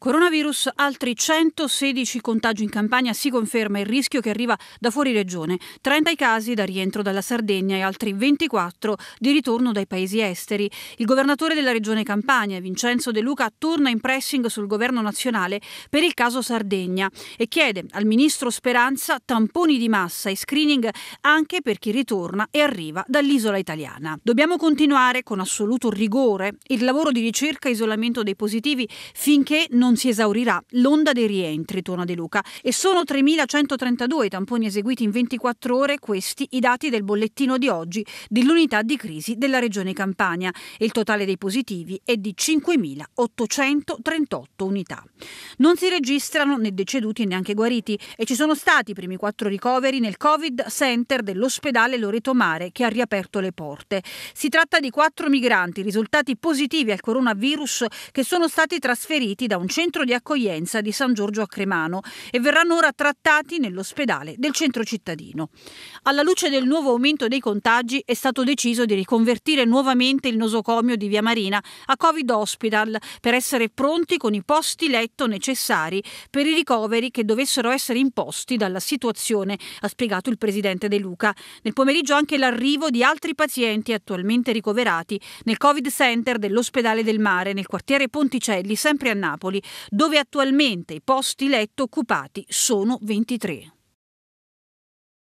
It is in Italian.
Coronavirus, altri 116 contagi in Campania, si conferma il rischio che arriva da fuori regione, 30 i casi da rientro dalla Sardegna e altri 24 di ritorno dai paesi esteri. Il governatore della regione Campania, Vincenzo De Luca, torna in pressing sul governo nazionale per il caso Sardegna e chiede al ministro Speranza tamponi di massa e screening anche per chi ritorna e arriva dall'isola italiana. Dobbiamo continuare con assoluto rigore il lavoro di ricerca e isolamento dei positivi finché non non si esaurirà l'onda dei rientri, Tona De Luca, e sono 3.132 i tamponi eseguiti in 24 ore, questi i dati del bollettino di oggi dell'unità di crisi della Regione Campania. Il totale dei positivi è di 5.838 unità. Non si registrano né deceduti né anche guariti e ci sono stati i primi quattro ricoveri nel Covid Center dell'ospedale Loreto Mare che ha riaperto le porte. Si tratta di quattro migranti risultati positivi al coronavirus che sono stati trasferiti da un centro centro di accoglienza di San Giorgio a Cremano e verranno ora trattati nell'ospedale del centro cittadino. Alla luce del nuovo aumento dei contagi è stato deciso di riconvertire nuovamente il nosocomio di Via Marina a Covid Hospital per essere pronti con i posti letto necessari per i ricoveri che dovessero essere imposti dalla situazione, ha spiegato il presidente De Luca. Nel pomeriggio anche l'arrivo di altri pazienti attualmente ricoverati nel Covid Center dell'ospedale del mare nel quartiere Ponticelli, sempre a Napoli, dove attualmente i posti letto occupati sono 23.